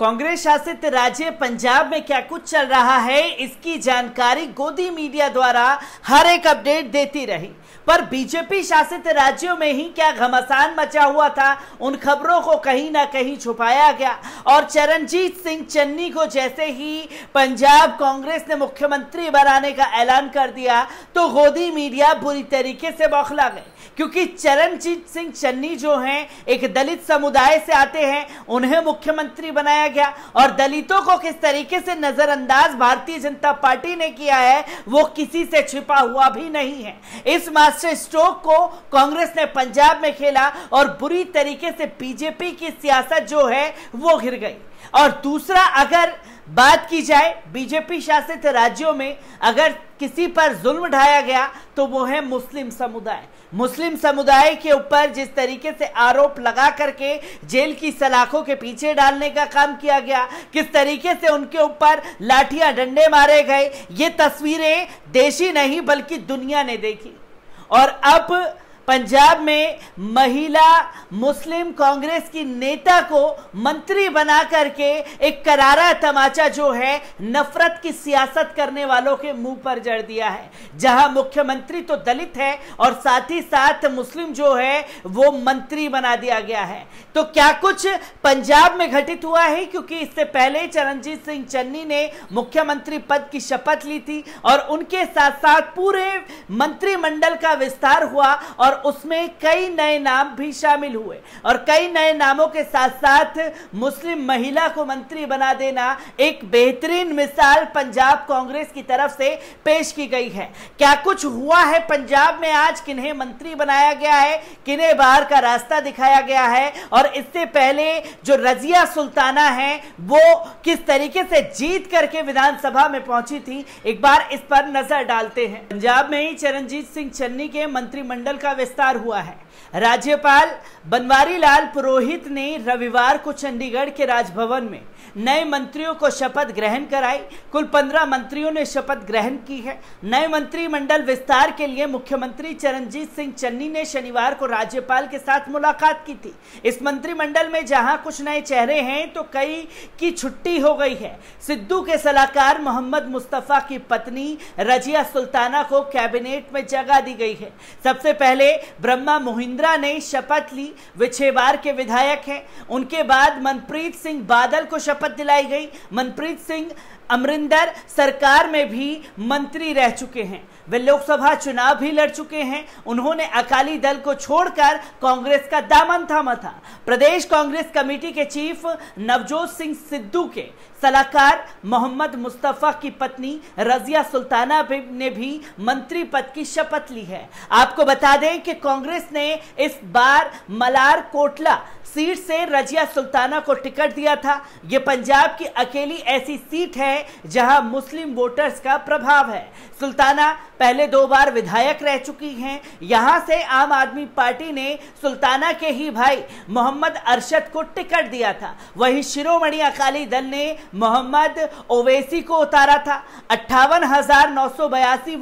कांग्रेस शासित राज्य पंजाब में क्या कुछ चल रहा है इसकी जानकारी गोदी मीडिया द्वारा हर एक अपडेट देती रही पर बीजेपी शासित राज्यों में ही क्या घमासान मचा हुआ था उन खबरों को कहीं ना कहीं छुपाया गया और चरणजीत सिंह चन्नी को जैसे ही पंजाब कांग्रेस ने मुख्यमंत्री बनाने का ऐलान कर दिया तो गोदी मीडिया बुरी तरीके से बौखला गए क्योंकि चरणजीत सिंह चन्नी जो हैं एक दलित समुदाय से आते हैं उन्हें मुख्यमंत्री बनाया गया और दलितों को किस तरीके से नजरअंदाज भारतीय जनता पार्टी ने किया है वो किसी से छिपा हुआ भी नहीं है इस मास्टर स्ट्रोक को कांग्रेस ने पंजाब में खेला और बुरी तरीके से बीजेपी की सियासत जो है वो घिर गई और दूसरा अगर बात की जाए बीजेपी शासित राज्यों में अगर किसी पर जुल्म ढाया गया तो वो है मुस्लिम समुदाय मुस्लिम समुदाय के ऊपर जिस तरीके से आरोप लगा करके जेल की सलाखों के पीछे डालने का काम किया गया किस तरीके से उनके ऊपर लाठियां डंडे मारे गए ये तस्वीरें देशी नहीं बल्कि दुनिया ने देखी और अब पंजाब में महिला मुस्लिम कांग्रेस की नेता को मंत्री बना करके एक करारा तमाचा जो है नफरत की सियासत करने वालों के मुंह पर जड़ दिया है जहां मुख्यमंत्री तो दलित है और साथ ही साथ मुस्लिम जो है वो मंत्री बना दिया गया है तो क्या कुछ पंजाब में घटित हुआ है क्योंकि इससे पहले चरणजीत सिंह चन्नी ने मुख्यमंत्री पद की शपथ ली थी और उनके साथ साथ पूरे मंत्रिमंडल का विस्तार हुआ और उसमें कई नए नाम भी शामिल हुए और कई नए नामों के साथ साथ मुस्लिम महिला को मंत्री बना देना एक बेहतरीन मिसाल पंजाब कांग्रेस की तरफ से पेश की गई है क्या कुछ हुआ है पंजाब में आज किन्हें मंत्री बनाया गया है किन्हें बाहर का रास्ता दिखाया गया है और इससे पहले जो रजिया सुल्ताना है वो किस तरीके से जीत करके विधानसभा में पहुंची थी एक बार इस पर नजर डालते हैं पंजाब में ही चरणजीत सिंह चन्नी के मंत्रिमंडल का विस्तार हुआ है राज्यपाल बनवारी लाल पुरोहित ने रविवार को चंडीगढ़ के राजभवन में नए मंत्रियों को शपथ ग्रहण कराई कुल पंद्रह मंत्रियों ने शपथ ग्रहण की है नए मंत्रिमंडल विस्तार के लिए मुख्यमंत्री चरणजीत सिंह चन्नी ने शनिवार को राज्यपाल के साथ मुलाकात की थी इस मंत्रिमंडल में जहां कुछ नए चेहरे हैं तो कई की छुट्टी हो गई है सिद्धू के सलाहकार मोहम्मद मुस्तफा की पत्नी रजिया सुल्ताना को कैबिनेट में जगह दी गई है सबसे पहले ब्रह्मा मोहिंद्रा ने शपथ ली वे बार के विधायक हैं उनके बाद मनप्रीत सिंह बादल को शपथ दिलाई गई मनप्रीत सिंह अमरिंदर सरकार में भी मंत्री रह चुके हैं वे लोकसभा चुनाव भी लड़ चुके हैं उन्होंने अकाली दल को छोड़कर कांग्रेस का दामन थामा था प्रदेश कांग्रेस कमेटी के चीफ नवजोत सिंह सिद्धू के सलाहकार मोहम्मद मुस्तफा की पत्नी रजिया सुल्ताना ने भी मंत्री पद की शपथ ली है आपको बता दें कि कांग्रेस ने इस बार मलार कोटला सीट से रजिया सुल्ताना को टिकट दिया था यह पंजाब की अकेली ऐसी सीट है जहां मुस्लिम वोटर्स का प्रभाव है सुल्ताना पहले दो बार विधायक रह चुकी हैं यहां से आम आदमी पार्टी ने सुल्ताना के ही भाई मोहम्मद अरशद को टिकट दिया था वही शिरोमणि अकाली दल ने मोहम्मद ओवैसी को उतारा था अट्ठावन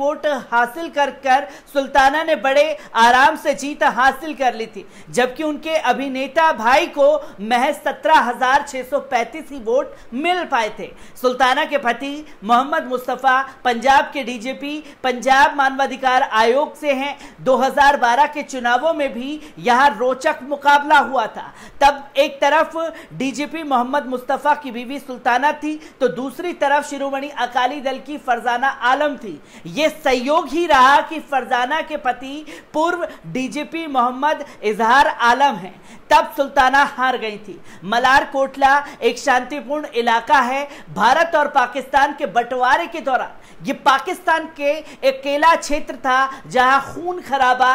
वोट हासिल कर कर सुल्ताना ने बड़े आराम से जीत हासिल कर ली थी जबकि उनके अभिनेता भाई को महज सत्रह ही वोट मिल पाए थे सुल्ताना के पति मोहम्मद मुस्तफ़ा पंजाब के डीजीपी पंजाब पंजाब मानवाधिकार आयोग से हैं 2012 के चुनावों में भी यहां रोचक मुकाबला हुआ था तब एक तरफ डीजीपी मोहम्मद मुस्तफा की बीवी सुल्ताना थी तो दूसरी तरफ शिरोमणि अकाली दल की फरजाना आलम थी ये सहयोग ही रहा कि फरजाना के पति पूर्व डीजीपी मोहम्मद इजहार आलम हैं तब सुल्ताना हार गई थी मलार कोटला एक शांतिपूर्ण इलाका है भारत और पाकिस्तान के बंटवारे के दौरान ये पाकिस्तान के एक अकेला क्षेत्र था जहां खून खराबा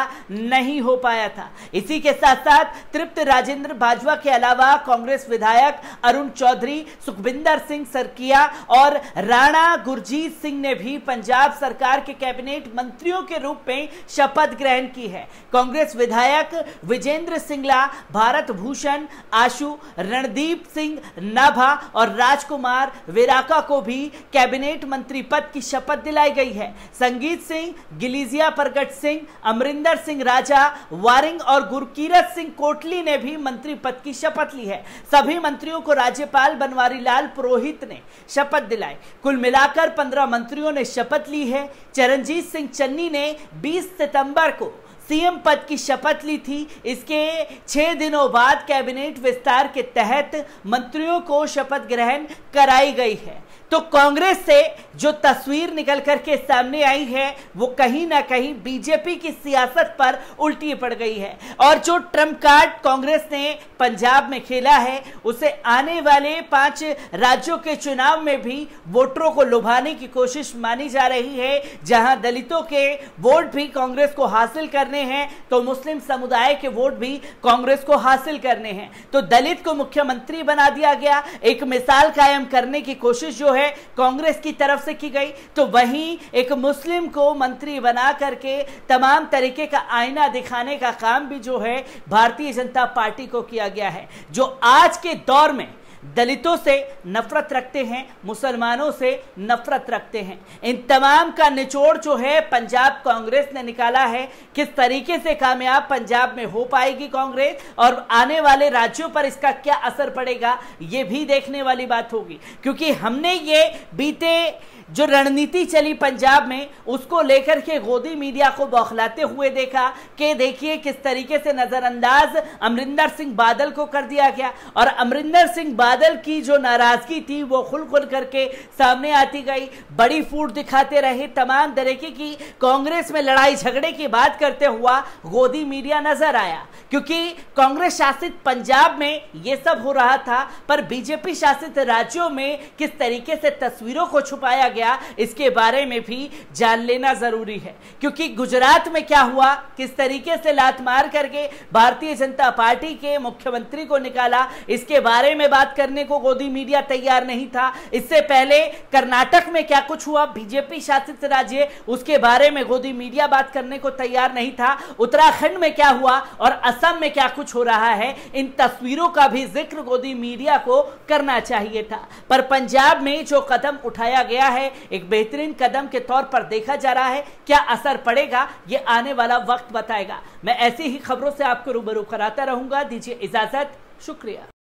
नहीं हो पाया था इसी के साथ साथ तृप्त राजेंद्र बाजवा के अलावा कांग्रेस विधायक अरुण चौधरी सुखविंदर सिंह सरकिया और राणा गुरजीत सिंह ने भी पंजाब सरकार के कैबिनेट मंत्रियों के रूप में शपथ ग्रहण की है कांग्रेस विधायक विजेंद्र सिंगला भारत भूषण आशु रणदीप सिंह नाभा और राजकुमार विराका को भी कैबिनेट मंत्री पद की शपथ दिलाई गई है संगीत रंजीत सिंह गिलीजिया प्रगट सिंह अमरिंदर सिंह राजा वारिंग और गुरकीरत सिंह कोटली ने भी मंत्री पद की शपथ ली है सभी मंत्रियों को राज्यपाल बनवारी लाल पुरोहित ने शपथ दिलाई कुल मिलाकर पंद्रह मंत्रियों ने शपथ ली है चरणजीत सिंह चन्नी ने बीस सितंबर को सीएम पद की शपथ ली थी इसके छह दिनों बाद कैबिनेट विस्तार के तहत मंत्रियों को शपथ ग्रहण कराई गई है तो कांग्रेस से जो तस्वीर निकल करके सामने आई है वो कहीं ना कहीं बीजेपी की सियासत पर उल्टी पड़ गई है और जो ट्रम्प कार्ड कांग्रेस ने पंजाब में खेला है उसे आने वाले पांच राज्यों के चुनाव में भी वोटरों को लुभाने की कोशिश मानी जा रही है जहां दलितों के वोट भी कांग्रेस को हासिल करने हैं तो मुस्लिम समुदाय के वोट भी कांग्रेस को हासिल करने हैं तो दलित को मुख्यमंत्री बना दिया गया एक मिसाल कायम करने की कोशिश जो है है कांग्रेस की तरफ से की गई तो वहीं एक मुस्लिम को मंत्री बना करके तमाम तरीके का आईना दिखाने का काम भी जो है भारतीय जनता पार्टी को किया गया है जो आज के दौर में दलितों से नफरत रखते हैं मुसलमानों से नफरत रखते हैं इन तमाम का निचोड़ जो है पंजाब कांग्रेस ने निकाला है किस तरीके से कामयाब पंजाब में हो पाएगी कांग्रेस और आने वाले राज्यों पर इसका क्या असर पड़ेगा ये भी देखने वाली बात होगी क्योंकि हमने ये बीते जो रणनीति चली पंजाब में उसको लेकर के गोदी मीडिया को बौखलाते हुए देखा कि देखिए किस तरीके से नजरअंदाज अमरिंदर सिंह बादल को कर दिया गया और अमरिंदर सिंह बादल की जो नाराजगी थी वो खुल खुल करके सामने आती गई बड़ी फूट दिखाते रहे तमाम तरीके की कांग्रेस में लड़ाई झगड़े की बात करते हुआ गोदी मीडिया नजर आया क्योंकि कांग्रेस शासित पंजाब में ये सब हो रहा था पर बीजेपी शासित राज्यों में किस तरीके से तस्वीरों को छुपाया गया इसके बारे में भी जान लेना जरूरी है क्योंकि गुजरात में क्या हुआ किस तरीके से लात मार करके भारतीय जनता पार्टी के मुख्यमंत्री को निकाला इसके बारे में बात करने को गोदी मीडिया तैयार नहीं था इससे पहले कर्नाटक में क्या कुछ हुआ बीजेपी शासित राज्य उसके बारे में गोदी मीडिया बात करने को तैयार नहीं था उत्तराखंड में क्या हुआ और असम में क्या कुछ हो रहा है इन तस्वीरों का भी जिक्र गोदी मीडिया को करना चाहिए था पर पंजाब में जो कदम उठाया गया है एक बेहतरीन कदम के तौर पर देखा जा रहा है क्या असर पड़ेगा ये आने वाला वक्त बताएगा मैं ऐसी ही खबरों से आपको रूबरू कराता रहूंगा दीजिए इजाजत शुक्रिया